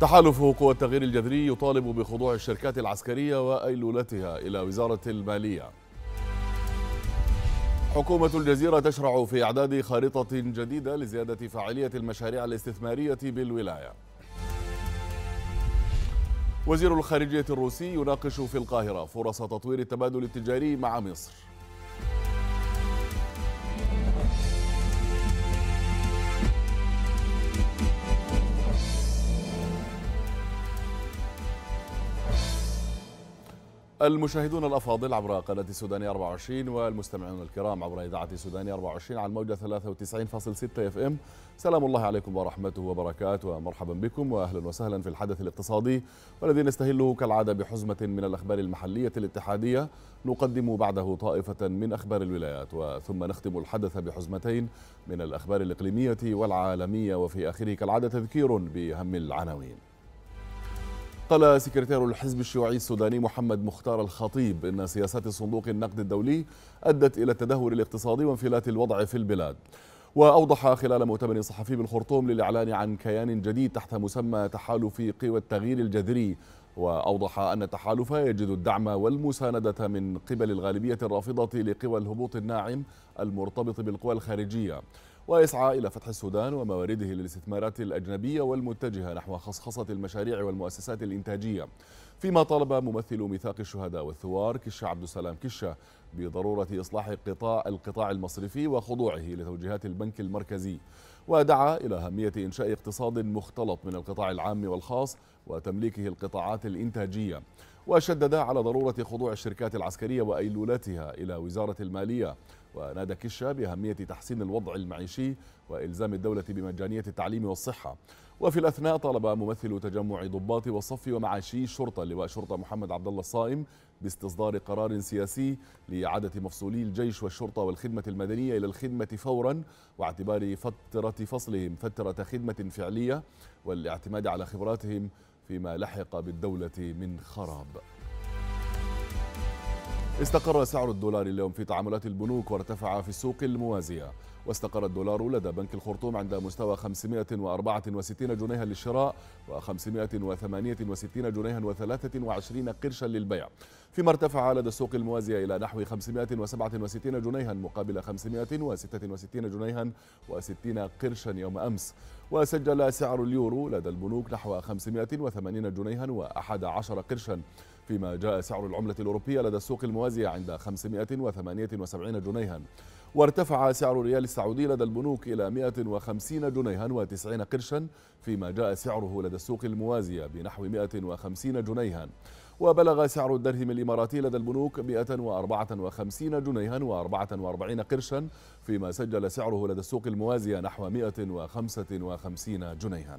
تحالف قوى التغيير الجذري يطالب بخضوع الشركات العسكرية وأيلولتها إلى وزارة المالية حكومة الجزيرة تشرع في إعداد خارطة جديدة لزيادة فاعلية المشاريع الاستثمارية بالولاية وزير الخارجية الروسي يناقش في القاهرة فرص تطوير التبادل التجاري مع مصر المشاهدون الأفاضل عبر قناة السوداني 24 والمستمعون الكرام عبر إذاعة سوداني 24 على الموجة 93.6 اف ام سلام الله عليكم ورحمته وبركاته ومرحبا بكم وأهلا وسهلا في الحدث الاقتصادي والذي نستهله كالعادة بحزمة من الأخبار المحلية الاتحادية نقدم بعده طائفة من أخبار الولايات وثم نختم الحدث بحزمتين من الأخبار الإقليمية والعالمية وفي آخره كالعادة تذكير بأهم العناوين قال سكرتير الحزب الشيوعي السوداني محمد مختار الخطيب إن سياسات صندوق النقد الدولي أدت إلى التدهور الاقتصادي وانفلات الوضع في البلاد وأوضح خلال مؤتمر صحفي بالخرطوم للإعلان عن كيان جديد تحت مسمى تحالف قوى التغيير الجذري وأوضح أن التحالف يجد الدعم والمساندة من قبل الغالبية الرافضة لقوى الهبوط الناعم المرتبط بالقوى الخارجية ويسعى إلى فتح السودان وموارده للاستثمارات الأجنبية والمتجهة نحو خصخصة المشاريع والمؤسسات الإنتاجية فيما طالب ممثل ميثاق الشهداء والثوار كشة عبد السلام كشة بضرورة إصلاح قطاع القطاع المصرفي وخضوعه لتوجيهات البنك المركزي ودعا إلى أهمية إنشاء اقتصاد مختلط من القطاع العام والخاص وتمليكه القطاعات الإنتاجية وشدد على ضرورة خضوع الشركات العسكرية وأيلولتها إلى وزارة المالية ونادى كيشيا بأهمية تحسين الوضع المعيشي وإلزام الدولة بمجانية التعليم والصحة وفي الأثناء طلب ممثل تجمع ضباط وصف ومعاشي شرطة لواء شرطة محمد عبد الله الصائم باستصدار قرار سياسي لإعادة مفصولي الجيش والشرطة والخدمة المدنية إلى الخدمة فورا واعتبار فترة فصلهم فترة خدمة فعلية والاعتماد على خبراتهم فيما لحق بالدولة من خراب استقر سعر الدولار اليوم في تعاملات البنوك وارتفع في السوق الموازية واستقر الدولار لدى بنك الخرطوم عند مستوى 564 جنيها للشراء و568 جنيها و23 قرشا للبيع فيما ارتفع لدى السوق الموازية إلى نحو 567 جنيها مقابل 566 جنيها و60 قرشا يوم أمس وسجل سعر اليورو لدى البنوك نحو 580 جنيها و11 قرشا فيما جاء سعر العملة الأوروبية لدى السوق الموازية عند 578 جنيها وارتفع سعر الريال السعودي لدى البنوك إلى 150 جنيها و90 قرشا فيما جاء سعره لدى السوق الموازية بنحو 150 جنيها وبلغ سعر الدرهم الإماراتي لدى البنوك 154 جنيها و44 قرشا فيما سجل سعره لدى السوق الموازية نحو 155 جنيها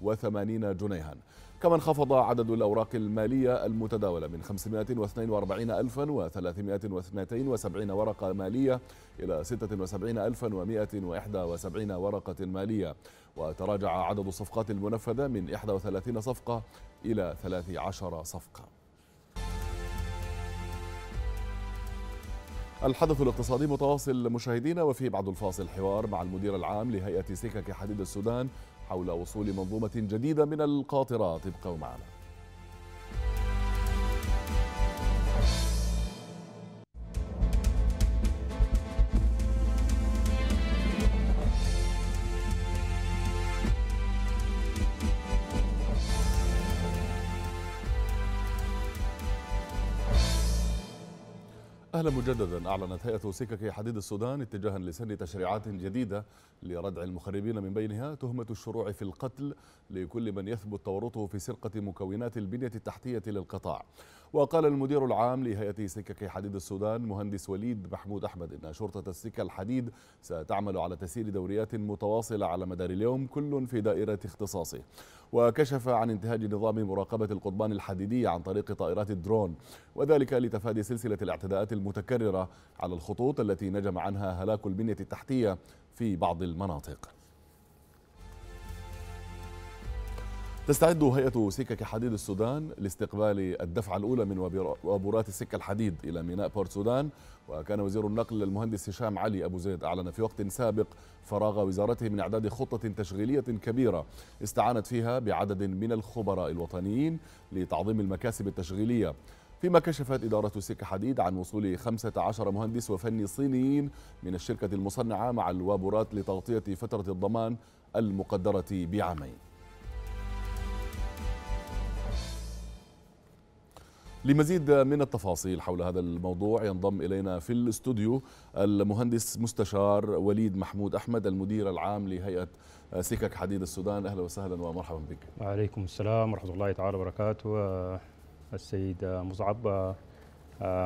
582 جنيها كما انخفض عدد الأوراق المالية المتداولة من 542372 ورقة مالية إلى 76171 ورقة مالية وتراجع عدد الصفقات المنفذة من 31 صفقة إلى 13 صفقة الحدث الاقتصادي متواصل مشاهدينا وفي بعد الفاصل حوار مع المدير العام لهيئة سكك حديد السودان حول وصول منظومة جديدة من القاطرات ابقوا معنا أهلا مجددا أعلنت هيئة سكك حديد السودان اتجاها لسن تشريعات جديدة لردع المخربين من بينها تهمة الشروع في القتل لكل من يثبت تورطه في سرقة مكونات البنية التحتية للقطاع وقال المدير العام لهيئة سكك حديد السودان مهندس وليد محمود أحمد إن شرطة السكة الحديد ستعمل على تسيير دوريات متواصلة على مدار اليوم كل في دائرة اختصاصه وكشف عن انتهاج نظام مراقبة القضبان الحديدي عن طريق طائرات الدرون وذلك لتفادي سلسلة الاعتداءات المتكررة على الخطوط التي نجم عنها هلاك البنية التحتية في بعض المناطق تستعد هيئة سكك حديد السودان لاستقبال الدفعة الأولى من وابورات السكة الحديد إلى ميناء بورت سودان وكان وزير النقل المهندس هشام علي أبو زيد أعلن في وقت سابق فراغ وزارته من إعداد خطة تشغيلية كبيرة استعانت فيها بعدد من الخبراء الوطنيين لتعظيم المكاسب التشغيلية فيما كشفت إدارة سكة حديد عن وصول 15 مهندس وفني صينيين من الشركة المصنعة مع الوابورات لتغطية فترة الضمان المقدرة بعامين لمزيد من التفاصيل حول هذا الموضوع ينضم إلينا في الاستوديو المهندس مستشار وليد محمود أحمد المدير العام لهيئة سكك حديد السودان أهلا وسهلا ومرحبا بك وعليكم السلام ورحمة الله تعالى وبركاته السيد مصعب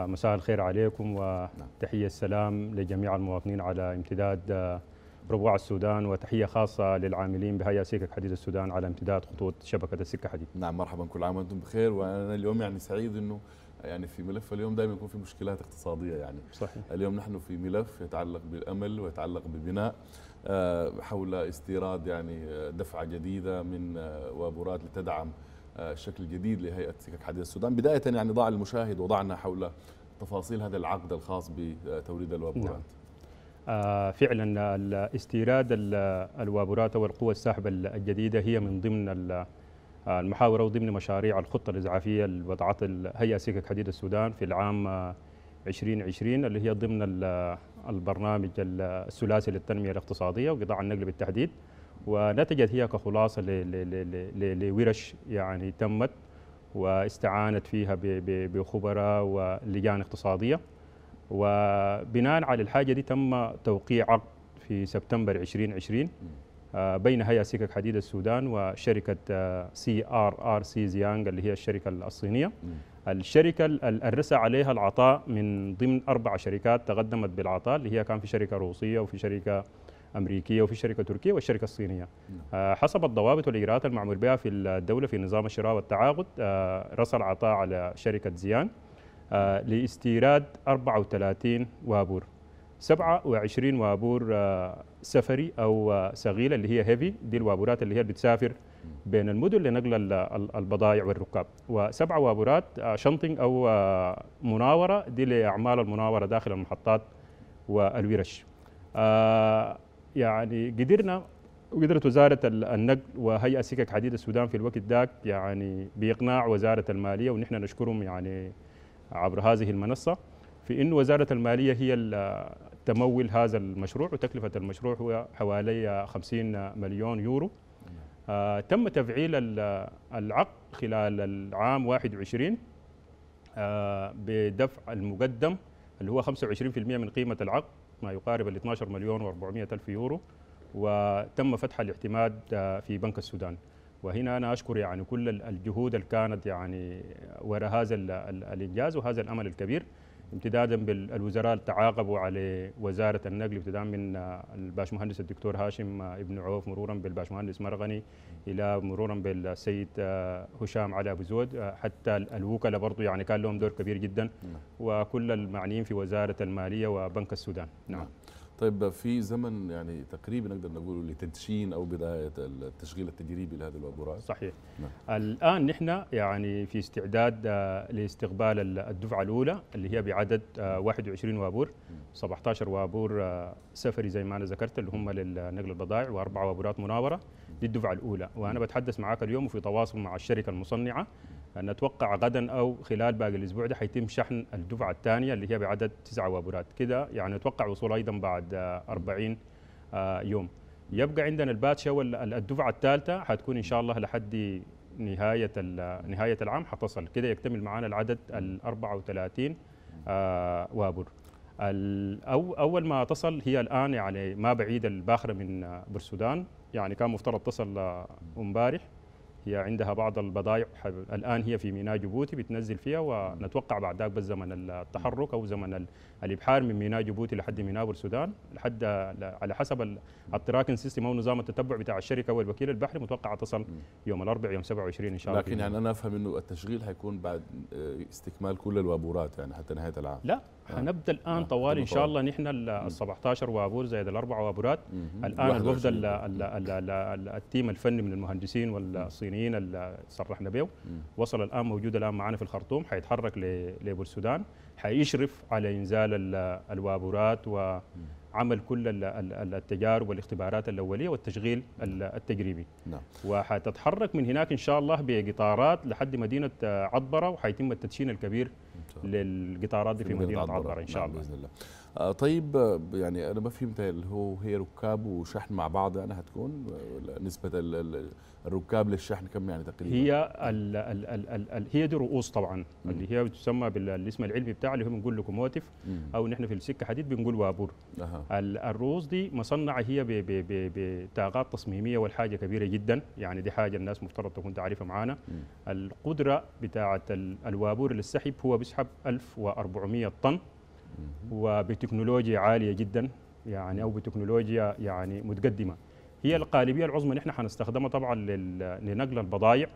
مساء الخير عليكم نعم. وتحية السلام لجميع المواطنين على امتداد ربوع السودان وتحية خاصة للعاملين بهيا سكك حديد السودان على امتداد خطوط شبكة السكة حديد نعم مرحبا كل عام وأنتم بخير وأنا اليوم يعني سعيد أنه يعني في ملف اليوم دائما يكون في مشكلات اقتصادية يعني صحيح. اليوم نحن في ملف يتعلق بالأمل ويتعلق ببناء آه، حول استيراد يعني آه، دفعة جديدة من آه، وابورات لتدعم شكل جديد لهيئة سكك حديد السودان بداية يعني ضاع المشاهد وضعنا حول تفاصيل هذا العقد الخاص بتوريد الوابورات نعم. آه، فعلا استيراد الوابورات والقوى الساحبة الجديدة هي من ضمن آه، المحاورة وضمن مشاريع الخطة الإزعافية اللي وضعت هيئة سكك حديد السودان في العام 2020 آه، اللي هي ضمن البرنامج الثلاثي للتنمية الاقتصادية وقطاع النقل بالتحديد ونتجت هي كخلاصة لورش يعني تمت واستعانت فيها بخبراء ولجان اقتصادية وبناء على الحاجه دي تم توقيع عقد في سبتمبر 2020 آه، بين هيئه سكك حديد السودان وشركه سي ار ار سي زيانغ اللي هي الشركه الصينيه الشركه اللي الرسى عليها العطاء من ضمن اربع شركات تقدمت بالعطاء اللي هي كان في شركه روسيه وفي شركه امريكيه وفي شركه تركيه والشركه الصينيه آه، حسب الضوابط والاجراءات المعمول بها في الدوله في نظام الشراء والتعاقد آه، رسى العطاء على شركه زيانغ آه، لاستيراد 34 وابور 27 وابور آه، سفري او آه، صغيره اللي هي هيفي دي الوابورات اللي هي بتسافر بين المدن لنقل البضائع والركاب وسبع وابورات شنطنج او مناوره دي لاعمال المناوره داخل المحطات والورش يعني قدرنا وقدرت وزارة النقل وهيئة سكك حديد السودان في الوقت ذاك يعني بإقناع وزارة المالية ونحن نشكرهم يعني عبر هذه المنصة في أن وزارة المالية هي تمول هذا المشروع وتكلفة المشروع هو حوالي 50 مليون يورو آه تم تفعيل العقد خلال العام 21 آه بدفع المقدم اللي هو 25% من قيمة العقد ما يقارب ال 12 مليون و400 ألف يورو وتم فتح الاعتماد آه في بنك السودان وهنا أنا أشكر يعني كل الجهود اللي كانت يعني وراء هذا الإنجاز وهذا الأمل الكبير امتدادا بالوزراء اللي تعاقبوا على وزارة النقل ابتداء من آه، الباشمهندس الدكتور هاشم آه، ابن عوف مرورا بالباشمهندس مرغني إلى مرورا بالسيد آه، هشام علي أبو زود حتى الوكلاء برضه يعني كان لهم دور كبير جدا نعم. وكل المعنيين في وزارة المالية وبنك السودان نعم. طيب في زمن يعني تقريبا نقدر نقول لتدشين او بدايه التشغيل التجريبي لهذه الوابورات صحيح نعم. الان نحن يعني في استعداد آه، لاستقبال الدفعه الاولى اللي هي بعدد 21 آه، وابور 17 وابور آه، سفري زي ما انا ذكرت اللي هم للنقل البضائع واربع وابورات مناوره دي الدفعه الاولى وانا بتحدث معك اليوم وفي تواصل مع الشركه المصنعه نتوقع غدا او خلال باقي الاسبوع ده حيتم شحن الدفعه الثانيه اللي هي بعدد تسعه وابورات كده يعني نتوقع وصول ايضا بعد 40 آه، يوم يبقى عندنا الباتشة والدفعه الثالثه حتكون ان شاء الله لحد نهايه نهايه العام حتصل كده يكتمل معانا العدد ال 34 آه، وابر أو أول ما تصل هي الآن يعني ما بعيد الباخرة من بورسودان يعني كان مفترض تصل آه، امبارح هي عندها بعض البضائع الان هي في ميناء جيبوتي بتنزل فيها ونتوقع بعد ذاك بالزمن التحرك او زمن الابحار من ميناء جيبوتي لحد ميناء السودان لحد على حسب التراكن سيستم او نظام التتبع بتاع الشركه والوكيل البحري متوقع تصل يوم الاربعاء يوم 27 ان شاء الله لكن يعني انا افهم انه التشغيل حيكون بعد آه، استكمال كل الوابورات يعني حتى نهايه العام لا آه. هنبدا الان آه، طوال ان شاء الله نحن ال 17 وابور زائد الاربع وابورات الان الوفد التيم الفني من المهندسين والصينيين اللي صرحنا به وصل الان موجود الان معنا في الخرطوم حيتحرك لبورسودان حيشرف على انزال الوابورات وعمل كل التجارب والاختبارات الاوليه والتشغيل التجريبي نعم وحتتحرك من هناك ان شاء الله بقطارات لحد مدينه عطبره وحيتم التدشين الكبير للقطارات في, في مدينه عطبره, عطبرة ان شاء نعم، الله باذن الله آه طيب آه، يعني انا ما فهمت هل هو هي ركاب وشحن مع بعض انا هتكون آه، نسبه الركاب للشحن كم يعني تقريبا؟ هي الـ الـ الـ الـ الـ هي دي رؤوس طبعا مم. اللي هي بتسمى بالاسم العلمي بتاعها اللي هو بنقول لوكوموتيف او نحن في السكه حديد بنقول وابور أه. الرؤوس دي مصنعه هي بطاقات تصميميه والحاجه كبيره جدا يعني دي حاجه الناس مفترض تكون تعرفها معانا القدره بتاعه الوابور للسحب هو بيسحب 1400 طن مم. وبتكنولوجيا عاليه جدا يعني او بتكنولوجيا يعني متقدمه هي القالبيه العظمى اللي احنا حنستخدمها طبعا لنقل البضائع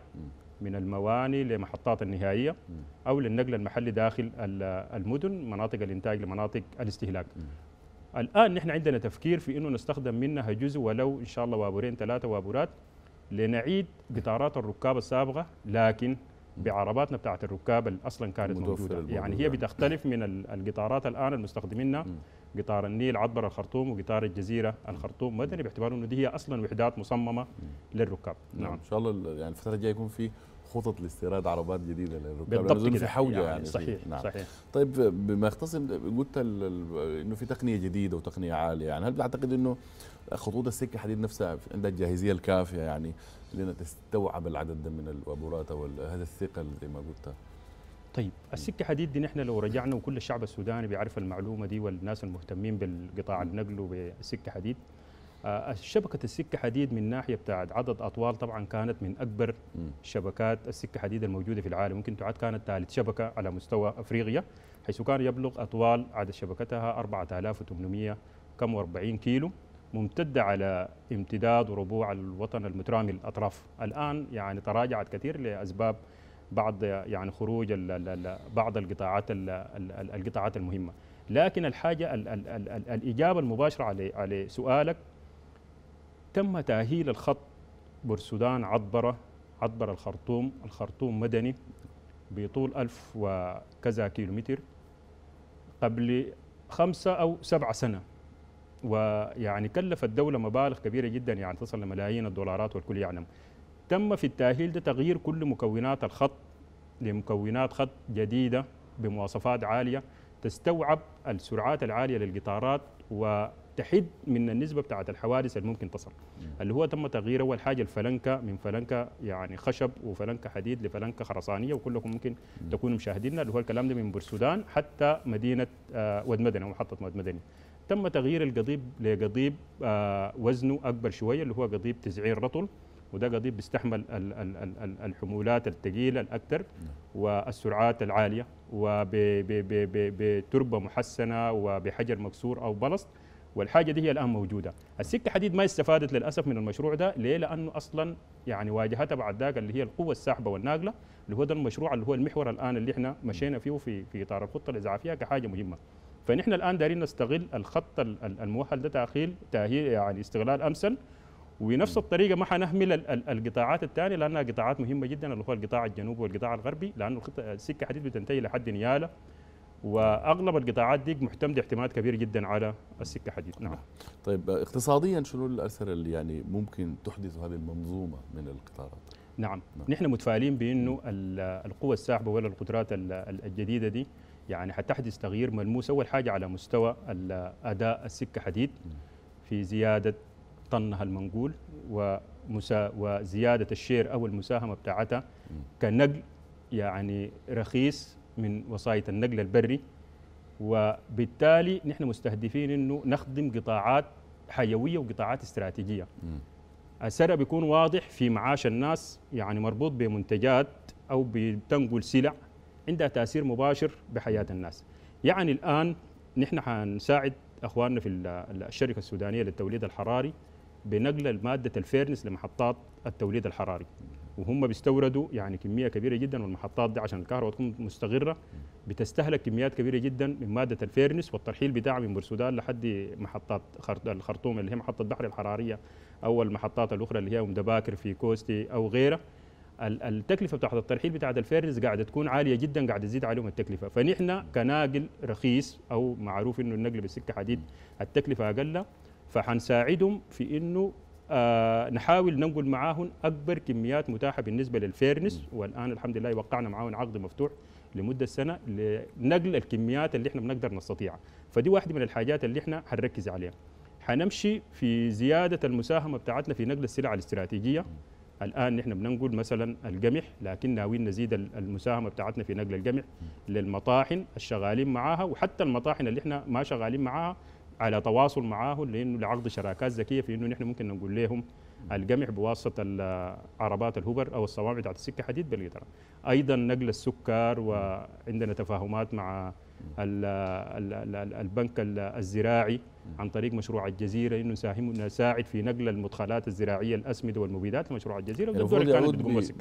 من المواني لمحطات النهائيه او للنقل المحلي داخل المدن مناطق الانتاج لمناطق الاستهلاك الان نحن عندنا تفكير في انه نستخدم منها جزء ولو ان شاء الله وابورين ثلاثه وابورات لنعيد قطارات الركاب السابقه لكن بعرباتنا بتاعت الركاب اللي اصلا كانت موجوده يعني هي بتختلف من القطارات الان المستخدمينها قطار النيل عبر الخرطوم وقطار الجزيره الخرطوم مدني باعتبار انه دي هي اصلا وحدات مصممه للركاب نعم،, نعم. ان شاء الله يعني الفتره الجايه يكون في خطط لاستيراد عربات جديده للركاب بالضبط في حوجه يعني, يعني صحيح نعم. صحيح طيب بما يختصم قلت انه في تقنيه جديده وتقنيه عاليه يعني هل بتعتقد انه خطوط السكه حديد نفسها عندها الجاهزيه الكافيه يعني لانها تستوعب العدد ده من الوابورات او هذا الثقل زي ما قلت طيب السكة حديد دي نحن لو رجعنا وكل الشعب السوداني بيعرف المعلومة دي والناس المهتمين بالقطاع النقل وبالسكة حديد آه، شبكه السكه حديد من ناحيه بتاعت عدد اطوال طبعا كانت من اكبر شبكات السكه حديد الموجوده في العالم ممكن تعد كانت ثالث شبكه على مستوى افريقيا حيث كان يبلغ اطوال عدد شبكتها 4800 كم 40 كيلو ممتدة على امتداد وربوع الوطن المترامي الأطراف الآن يعني تراجعت كثير لأسباب بعض يعني خروج بعض القطاعات القطاعات المهمة لكن الحاجة الإجابة المباشرة على سؤالك تم تأهيل الخط بورسودان عطبرة عطبرة الخرطوم الخرطوم مدني بطول ألف وكذا كيلومتر قبل خمسة أو سبعة سنة ويعني كلف الدولة مبالغ كبيرة جدا يعني تصل لملايين الدولارات والكل يعلم تم في التأهيل ده تغيير كل مكونات الخط لمكونات خط جديدة بمواصفات عالية تستوعب السرعات العالية للقطارات و تحد من النسبه بتاعه الحوادث اللي ممكن تصل اللي هو تم تغيير اول حاجه الفلنكه من فلنكه يعني خشب وفلنكه حديد لفلنكه خرسانيه وكلكم ممكن تكونوا مشاهديننا اللي هو الكلام ده من بورسودان حتى مدينه آه، واد مدني ومحطه واد مدني تم تغيير القضيب لقضيب آه، وزنه اكبر شويه اللي هو قضيب تزعير رطل وده قضيب بيستحمل الحمولات الثقيله الاكثر نعم. والسرعات العاليه وبتربه محسنه وبحجر مكسور او بلص والحاجه دي هي الان موجوده السكه حديد ما استفادت للاسف من المشروع ده ليه لانه اصلا يعني واجهتها بعد ذاك اللي هي القوه الساحبه والناقله اللي هو ده المشروع اللي هو المحور الان اللي احنا مشينا فيه في في اطار الخطه الاذاعافيه كحاجه مهمه فنحن الان دايرين نستغل الخط الموحد ده تاخيل تاهيل يعني استغلال امثل ونفس الطريقه ما حنهمل القطاعات الثانيه لانها قطاعات مهمه جدا اللي هو القطاع الجنوبي والقطاع الغربي لانه السكه حديد بتنتهي لحد نياله واغلب القطاعات دي معتمده اعتماد كبير جدا على السكه حديد نعم طيب اقتصاديا شنو الاثر اللي يعني ممكن تحدثه هذه المنظومه من القطارات نعم, نعم. نحن متفائلين بانه القوة الساحبه ولا القدرات الجديده دي يعني حتحدث تغيير ملموس اول حاجه على مستوى اداء السكه حديد في زياده طنها المنقول ومسا وزياده الشير او المساهمه بتاعتها كنقل يعني رخيص من وصايه النقل البري وبالتالي نحن مستهدفين انه نخدم قطاعات حيويه وقطاعات استراتيجيه السرع بيكون واضح في معاش الناس يعني مربوط بمنتجات او بتنقل سلع عندها تاثير مباشر بحياه الناس يعني الان نحن حنساعد اخواننا في الشركه السودانيه للتوليد الحراري بنقل ماده الفيرنس لمحطات التوليد الحراري وهم بيستوردوا يعني كميه كبيره جدا والمحطات دي عشان الكهرباء تكون مستغره بتستهلك كميات كبيره جدا من ماده الفيرنس والترحيل بتاعها من بورسودان لحد محطات الخرطوم اللي هي محطه البحر الحراريه او المحطات الاخرى اللي هي ام دباكر في كوستي او غيرها التكلفه بتاعت الترحيل بتاعت الفيرنس قاعده تكون عاليه جدا قاعده تزيد عليهم التكلفه فنحن كناقل رخيص او معروف انه النقل بالسكه حديد التكلفه اقل فحنساعدهم في انه آه، نحاول ننقل معاهم اكبر كميات متاحه بالنسبه للفيرنس والان الحمد لله وقعنا معاهم عقد مفتوح لمده سنه لنقل الكميات اللي احنا بنقدر نستطيعها فدي واحده من الحاجات اللي احنا هنركز عليها حنمشي في زياده المساهمه بتاعتنا في نقل السلع الاستراتيجيه الان نحن بننقل مثلا القمح لكن ناويين نزيد المساهمه بتاعتنا في نقل القمح للمطاحن الشغالين معاها وحتى المطاحن اللي احنا ما شغالين معاها على تواصل معاهم لانه لعقد شراكات ذكيه في انه نحن ممكن نقول لهم القمع بواسطه العربات الهوبر او الصوامع بتاعت السكه حديد بالقطره ايضا نقل السكر وعندنا تفاهمات مع البنك الزراعي عن طريق مشروع الجزيره انه نساهم نساعد في نقل المدخلات الزراعيه الاسمده والمبيدات لمشروع الجزيره يعني كانت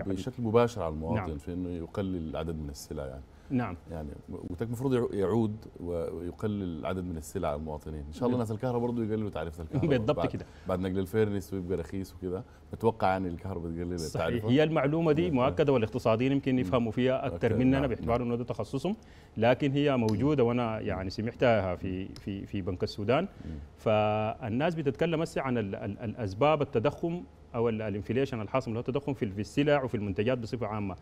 بشكل مباشر على المواطن نعم. في انه يقلل العدد من السلع يعني نعم يعني وتك المفروض يعود ويقلل عدد من السلع على المواطنين ان شاء الله ناس الكهرباء برضه يقللوا تعريف الكهرباء بالضبط كده بعد نقل الفيرنس ويبقى رخيص وكده نتوقع يعني الكهرباء تقلل صحيح هي المعلومه دي نعم. مؤكده والاقتصاديين يمكن يفهموا فيها اكثر مننا باعتبار انه ده تخصصهم لكن هي موجوده وانا يعني سمعتها في في في بنك السودان فالناس بتتكلم هسه عن الاسباب التضخم او الانفليشن الحاصل اللي هو التضخم في السلع وفي المنتجات بصفه عامه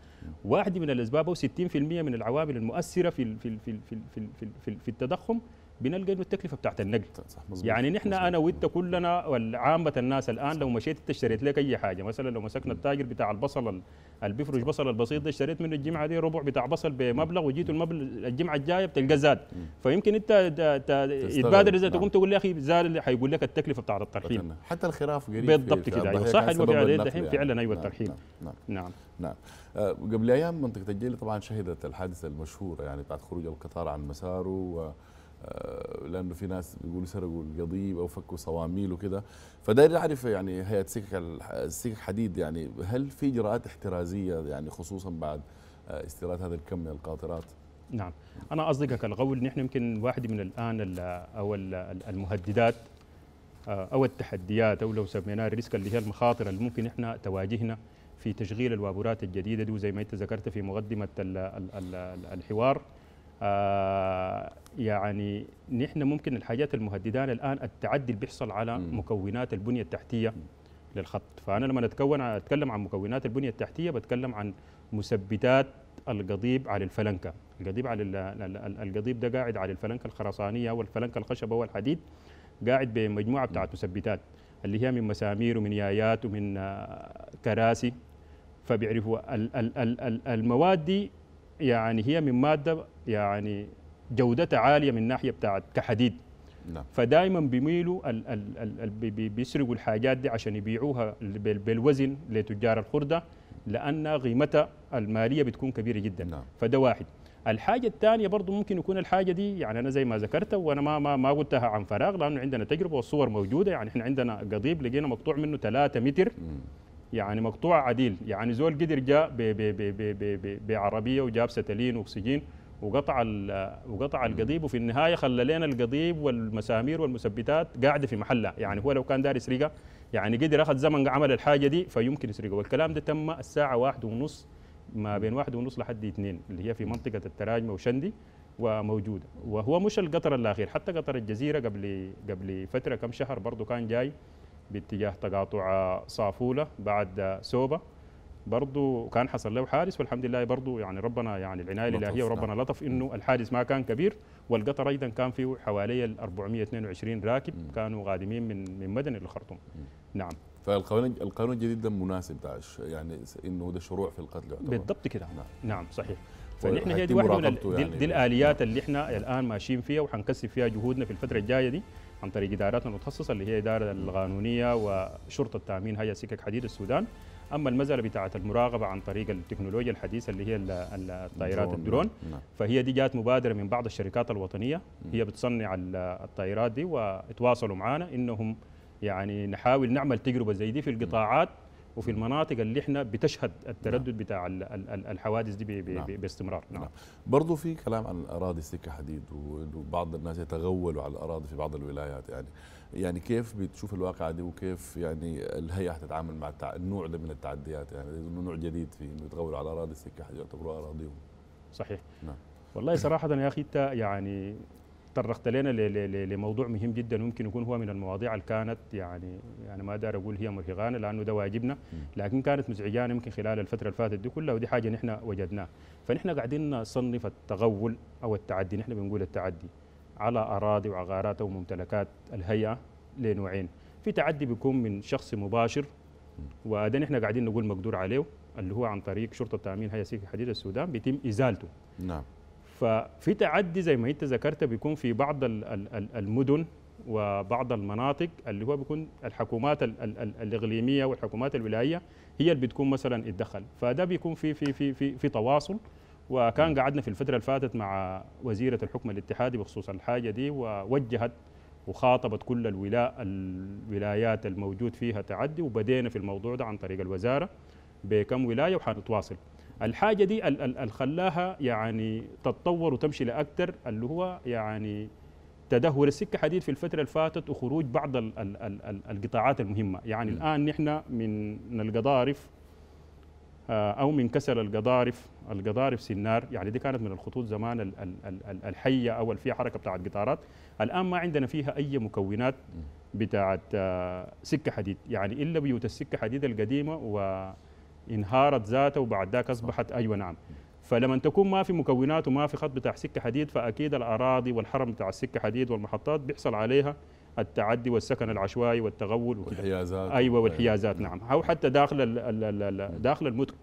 واحد من الاسباب او 60% من العوامل المؤثره في في في في في, في, في التضخم بنلقى انه التكلفه بتاعت النقل صح يعني نحن انا وانت كلنا عامة الناس الان لو مشيت انت اشتريت لك اي حاجه مثلا لو مسكنا التاجر بتاع البصل اللي بيفرش بصل البسيط ده اشتريت منه الجمعه دي ربع بتاع بصل بمبلغ وجيت المبلغ الجمعه الجايه بتلقى زاد فيمكن انت يتبادر اذا نعم. تقوم تقول لي يا اخي زاد حيقول لك التكلفه بتاعت الترحيل حتى الخراف قريب بالضبط كده ايوه صح الوفي الحين يعني. فعلا ايوه نعم، الترحيل نعم نعم, نعم. نعم. آه، قبل ايام منطقه الجيل طبعا شهدت الحادثه المشهوره يعني بتاعت خروج القطار عن مساره آه، لانه في ناس بيقولوا سرقوا القضيب او فكوا صواميل وكذا فداير اعرف يعني هيئه سكك السكك حديد يعني هل في اجراءات احترازيه يعني خصوصا بعد آه، استيراد هذا الكم من القاطرات نعم انا اصدقك القول نحن يمكن واحد من الان او المهددات آه، او التحديات او لو سميناها الريسك اللي هي المخاطر اللي ممكن احنا تواجهنا في تشغيل الوابورات الجديده دي وزي ما انت ذكرت في مقدمه الحوار آه، يعني نحن ممكن الحاجات المهددانا الان التعدي اللي بيحصل على مكونات البنيه التحتيه للخط فانا لما اتكون اتكلم عن مكونات البنيه التحتيه بتكلم عن مثبتات القضيب على الفلنكه القضيب على القضيب ده قاعد على الفلنكه الخرسانيه والفلنكه الخشبه والحديد قاعد بمجموعه بتاعت مثبتات اللي هي من مسامير ومن يايات ومن آه، كراسي فبيعرفوا المواد دي يعني هي من ماده يعني جودتها عاليه من ناحيه بتاعت كحديد نعم. فدائما بيميلوا ال ال ال بيسرقوا الحاجات دي عشان يبيعوها بالوزن لتجار الخرده لان قيمتها الماليه بتكون كبيره جدا نعم. فده واحد الحاجه الثانيه برضه ممكن يكون الحاجه دي يعني انا زي ما ذكرت وانا ما ما ما قلتها عن فراغ لانه عندنا تجربه والصور موجوده يعني احنا عندنا قضيب لقينا مقطوع منه 3 متر م. يعني مقطوع عديل يعني زول قدر جاء بعربيه وجاب ستالين واكسجين وقطع وقطع القضيب وفي النهايه خلى لنا القضيب والمسامير والمثبتات قاعده في محلها يعني هو لو كان داري سرقه يعني قدر اخذ زمن عمل الحاجه دي فيمكن يسرقه والكلام ده تم الساعه واحد ونص ما بين واحد ونص لحد اثنين اللي هي في منطقه التراجمه وشندي وموجوده وهو مش القطر الاخير حتى قطر الجزيره قبل قبل فتره كم شهر برضه كان جاي باتجاه تقاطع صافوله بعد سوبه برضه كان حصل له حادث والحمد لله برضه يعني ربنا يعني العنايه الالهيه وربنا لطف نعم. انه الحادث ما كان كبير والقطر ايضا كان فيه حوالي 422 راكب كانوا غادمين من من مدن الخرطوم نعم فالقانون القانون الجديد ده مناسب داعش يعني انه ده شروع في القتل يعتبر بالضبط كده نعم, نعم صحيح فنحن هي دي واحده من يعني دي, الاليات الاليات نعم. اللي احنا الان ماشيين فيها وحنكثف فيها جهودنا في الفتره الجايه دي عن طريق اداراتنا المتخصصه اللي هي اداره القانونيه وشرطه تامين هيئه سكك حديد السودان اما المساله بتاعه المراقبه عن طريق التكنولوجيا الحديثه اللي هي الطائرات الدرون نعم. فهي دي جات مبادره من بعض الشركات الوطنيه هي بتصنع الطائرات دي وتواصلوا معنا انهم يعني نحاول نعمل تجربه زي دي في القطاعات وفي المناطق اللي احنا بتشهد التردد نعم. بتاع الحوادث دي نعم. باستمرار نعم. نعم برضه في كلام عن اراضي سكه حديد وبعض الناس يتغولوا على الاراضي في بعض الولايات يعني يعني كيف بتشوف الواقع دي وكيف يعني الهيئة حتتعامل مع النوع ده من التعديات يعني نوع جديد في انه يتغولوا على اراضي السكه حديد يعتبروها اراضيهم صحيح نعم والله صراحة يا أخي أنت يعني طرقت لنا لموضوع مهم جدا ممكن يكون هو من المواضيع اللي كانت يعني انا يعني ما دار اقول هي مرهقانه لانه ده واجبنا لكن كانت مزعجانه يمكن خلال الفتره اللي فاتت دي كلها ودي حاجه نحن وجدناها فنحن قاعدين نصنف التغول او التعدي نحن بنقول التعدي على اراضي وعقارات وممتلكات الهيئه لنوعين في تعدي بيكون من شخص مباشر وده نحن قاعدين نقول مقدور عليه اللي هو عن طريق شرطه تامين هيئه سيكي حديد السودان بيتم ازالته نعم ففي تعدي زي ما انت ذكرت بيكون في بعض المدن وبعض المناطق اللي هو بيكون الحكومات الاقليميه والحكومات الولايه هي اللي بتكون مثلا اتدخل فده بيكون في في في في, في تواصل وكان قعدنا في الفتره اللي فاتت مع وزيره الحكم الاتحادي بخصوص الحاجه دي ووجهت وخاطبت كل الولاء الولايات الموجود فيها تعدي وبدينا في الموضوع ده عن طريق الوزاره بكم ولايه وحنتواصل الحاجة دي الخلاها يعني تتطور وتمشي لأكثر اللي هو يعني تدهور السكة حديد في الفترة اللي فاتت وخروج بعض الـ الـ الـ القطاعات المهمة يعني م. الآن نحن من القضارف آه، أو من كسر القضارف القضارف سنار يعني دي كانت من الخطوط زمان الحية أو فيها حركة بتاعت قطارات الآن ما عندنا فيها أي مكونات بتاعت آه، سكة حديد يعني إلا بيوت السكة حديد القديمة و انهارت ذاته وبعد ذاك اصبحت ايوه نعم فلما تكون ما في مكونات وما في خط بتاع سكه حديد فاكيد الاراضي والحرم بتاع السكه حديد والمحطات بيحصل عليها التعدي والسكن العشوائي والتغول والحيازات أيوة،, ايوه والحيازات نعم او حتى داخل الـ الـ الـ داخل المدن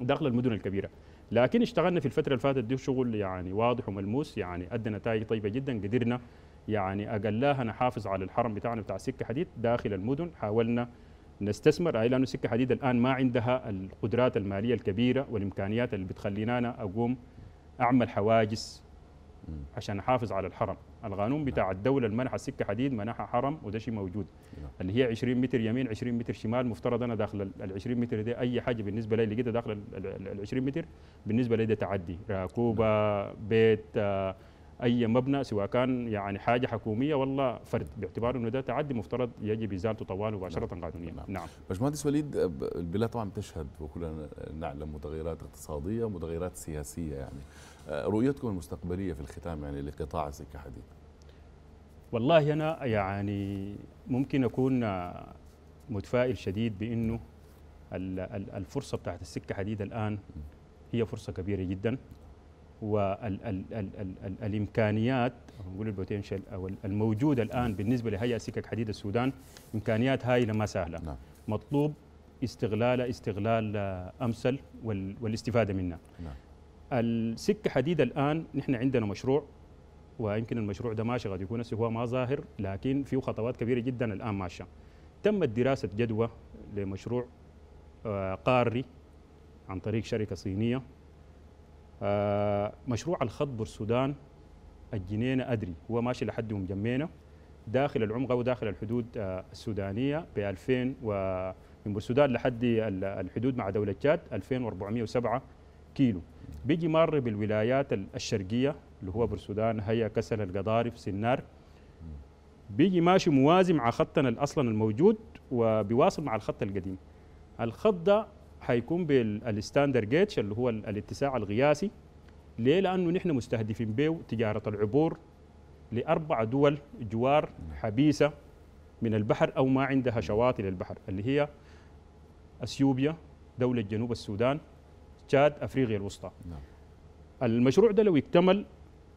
داخل المدن الكبيره لكن اشتغلنا في الفتره اللي فاتت دي شغل يعني واضح وملموس يعني ادى نتائج طيبه جدا قدرنا يعني اقلاها نحافظ على الحرم بتاعنا بتاع السكه حديد داخل المدن حاولنا نستثمر هاي لانه سكه حديد الان ما عندها القدرات الماليه الكبيره والامكانيات اللي بتخلينا انا اقوم اعمل حواجز عشان احافظ على الحرم القانون بتاع نعم. الدوله المنح السكه حديد منحها حرم وده شيء موجود نعم. اللي هي 20 متر يمين 20 متر شمال مفترض انا داخل ال 20 متر دي اي حاجه بالنسبه لي اللي لقيتها داخل ال 20 متر بالنسبه لي ده تعدي نعم. راكوبه بيت آه اي مبنى سواء كان يعني حاجه حكوميه ولا فرد باعتبار انه ده تعدي مفترض يجب ازالته طوال مباشره نعم. قانونيا نعم, نعم. باشمهندس وليد البلاد طبعا تشهد وكلنا نعلم متغيرات اقتصاديه متغيرات سياسيه يعني آه، رؤيتكم المستقبليه في الختام يعني لقطاع السكه حديد والله انا يعني ممكن اكون متفائل شديد بانه الفرصه بتاعت السكه حديد الان هي فرصه كبيره جدا والامكانيات نقول البوتنشال او الموجوده الان بالنسبه لهيئه سكك حديد السودان امكانيات هائله ما سهله نعم. مطلوب استغلال استغلال آه، امثل والاستفاده منها نعم. السكه حديد الان نحن عندنا مشروع ويمكن المشروع ده ماشي قد يكون هو ما ظاهر لكن فيه خطوات كبيره جدا الان ماشيه تمت دراسه جدوى لمشروع آه، قاري عن طريق شركه صينيه آه، مشروع الخط برسودان الجنينة أدري هو ماشي لحد مجمينة داخل العمق وداخل الحدود آه، السودانية ب 2000 و من برسودان لحد الحدود مع دولة تشاد 2407 كيلو بيجي مر بالولايات الشرقية اللي هو برسودان هيا كسل القضارف سنار بيجي ماشي موازي مع خطنا الأصلا الموجود وبيواصل مع الخط القديم الخط ده حيكون بالستاندر جيتش اللي هو الاتساع القياسي ليه؟ لانه نحن مستهدفين به تجاره العبور لاربع دول جوار حبيسه من البحر او ما عندها شواطئ للبحر اللي هي اثيوبيا دوله جنوب السودان تشاد افريقيا الوسطى نعم. المشروع ده لو اكتمل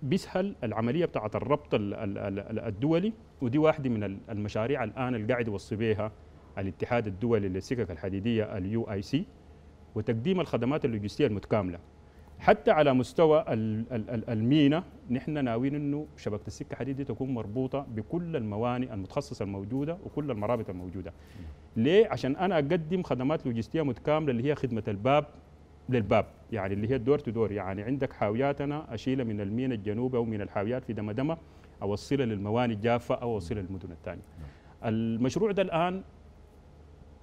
بيسهل العمليه بتاعه الربط الدولي ودي واحده من المشاريع الان اللي قاعد يوصي بها الاتحاد الدولي للسكك الحديدية اليو اي سي وتقديم الخدمات اللوجستية المتكاملة حتى على مستوى المينا نحن ناويين انه شبكه السكه الحديديه تكون مربوطه بكل الموانئ المتخصصه الموجوده وكل المرابط الموجوده. ليه؟ عشان انا اقدم خدمات لوجستيه متكامله اللي هي خدمه الباب للباب، يعني اللي هي الدور تو دور، يعني عندك حاويات انا اشيلها من المينا الجنوبي او من الحاويات في دمدمه اوصلها للموانئ الجافه او اوصلها للمدن الثانيه. المشروع ده الان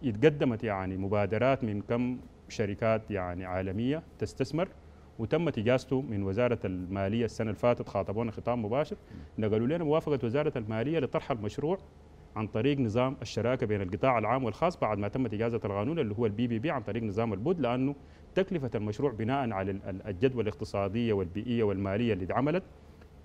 اتقدمت يعني مبادرات من كم شركات يعني عالميه تستثمر وتم اجازته من وزاره الماليه السنه اللي فاتت خاطبونا خطاب مباشر نقلوا لنا موافقه وزاره الماليه لطرح المشروع عن طريق نظام الشراكه بين القطاع العام والخاص بعد ما تمت اجازه القانون اللي هو البي بي بي عن طريق نظام البود لانه تكلفه المشروع بناء على الجدوى الاقتصاديه والبيئيه والماليه اللي اتعملت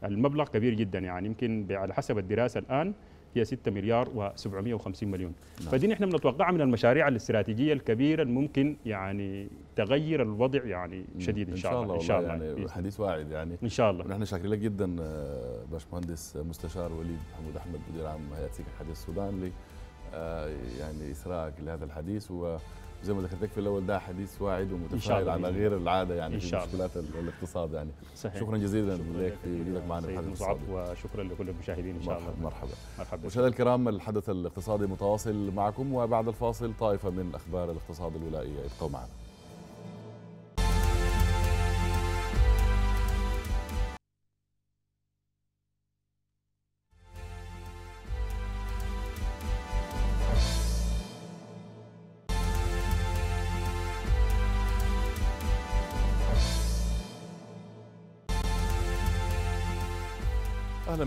المبلغ كبير جدا يعني يمكن على حسب الدراسه الان هي 6 مليار و750 مليون نعم. فدي نحن بنتوقعها من المشاريع الاستراتيجيه الكبيره الممكن يعني تغير الوضع يعني شديد ان شاء الله ان شاء الله, الله يعني إيه. حديث واعد يعني ان شاء الله نحن شاكرين لك جدا آه، باشمهندس مستشار وليد محمود احمد مدير عام هيئه سكك حديث السودان ل آه، يعني اثراءك لهذا الحديث و زي ما ذكرتك في الاول ده حديث واعد ومتفائل على غير العاده يعني في مشكلات الاقتصاد يعني صحيح. شكرا جزيلا لك في وجودك معنا في الحدث وشكرا لكل المشاهدين ان شاء الله مرحبا مرحبا مشاهدينا الكرام الحدث الاقتصادي متواصل معكم وبعد الفاصل طائفه من اخبار الاقتصاد الولائيه ابقوا معنا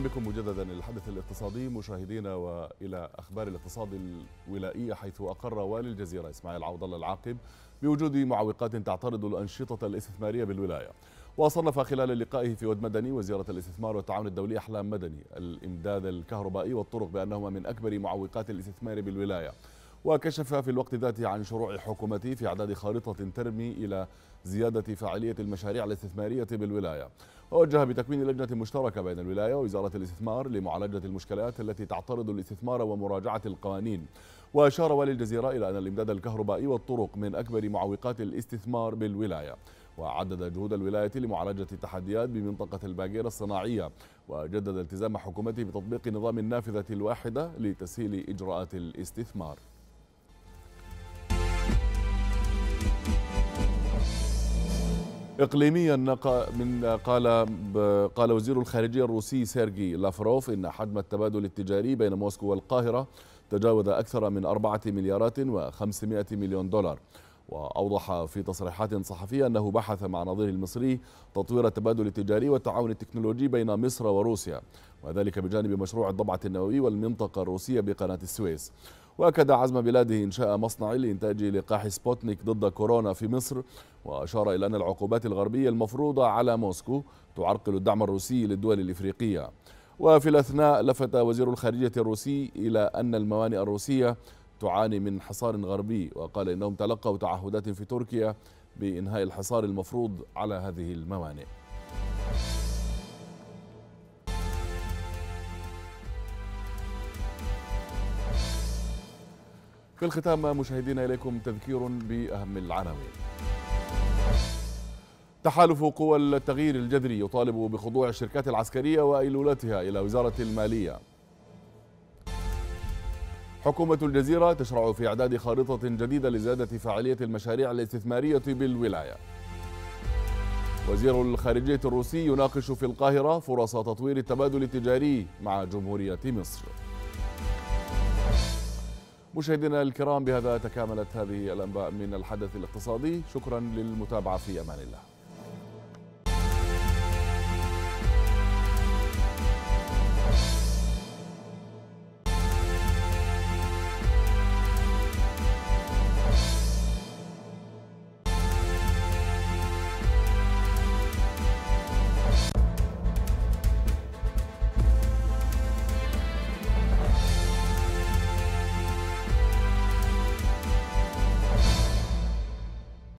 بكم مجددا الى الحدث الاقتصادي مشاهدينا والى اخبار الاقتصاد الولائيه حيث اقر والي الجزيره اسماعيل عوض الله العاقب بوجود معوقات تعترض الانشطه الاستثماريه بالولايه. وصنف خلال لقائه في ود مدني وزيرة الاستثمار والتعاون الدولي أحلام مدني الإمداد الكهربائي والطرق بأنهما من أكبر معوقات الاستثمار بالولاية وكشف في الوقت ذاته عن شروع حكومته في إعداد خارطة ترمي إلى زيادة فاعلية المشاريع الاستثمارية بالولاية ووجه بتكوين لجنة مشتركة بين الولاية ووزارة الاستثمار لمعالجة المشكلات التي تعترض الاستثمار ومراجعة القوانين وأشار والي الجزيرة إلى أن الإمداد الكهربائي والطرق من أكبر معوقات الاستثمار بالولاية وعدد جهود الولاية لمعالجة التحديات بمنطقة الباقيرة الصناعية وجدد التزام حكومته بتطبيق نظام النافذة الواحدة لتسهيل إجراءات الاستثمار إقليميا من قال قال وزير الخارجية الروسي سيرجي لافروف إن حجم التبادل التجاري بين موسكو والقاهرة تجاوز أكثر من أربعة مليارات و500 مليون دولار وأوضح في تصريحات صحفية أنه بحث مع نظيره المصري تطوير التبادل التجاري والتعاون التكنولوجي بين مصر وروسيا وذلك بجانب مشروع الضبعة النووي والمنطقة الروسية بقناة السويس وأكد عزم بلاده إنشاء مصنع لإنتاج لقاح سبوتنيك ضد كورونا في مصر وأشار إلى أن العقوبات الغربية المفروضة على موسكو تعرقل الدعم الروسي للدول الإفريقية وفي الأثناء لفت وزير الخارجية الروسي إلى أن الموانئ الروسية تعاني من حصار غربي وقال إنهم تلقوا تعهدات في تركيا بإنهاء الحصار المفروض على هذه الموانئ في الختام مشاهدينا إليكم تذكير بأهم العناوين تحالف قوى التغيير الجذري يطالب بخضوع الشركات العسكرية وأيلولتها إلى وزارة المالية حكومة الجزيرة تشرع في إعداد خارطة جديدة لزيادة فاعلية المشاريع الاستثمارية بالولاية وزير الخارجية الروسي يناقش في القاهرة فرص تطوير التبادل التجاري مع جمهورية مصر مشاهدينا الكرام بهذا تكاملت هذه الأنباء من الحدث الاقتصادي شكرا للمتابعة في أمان الله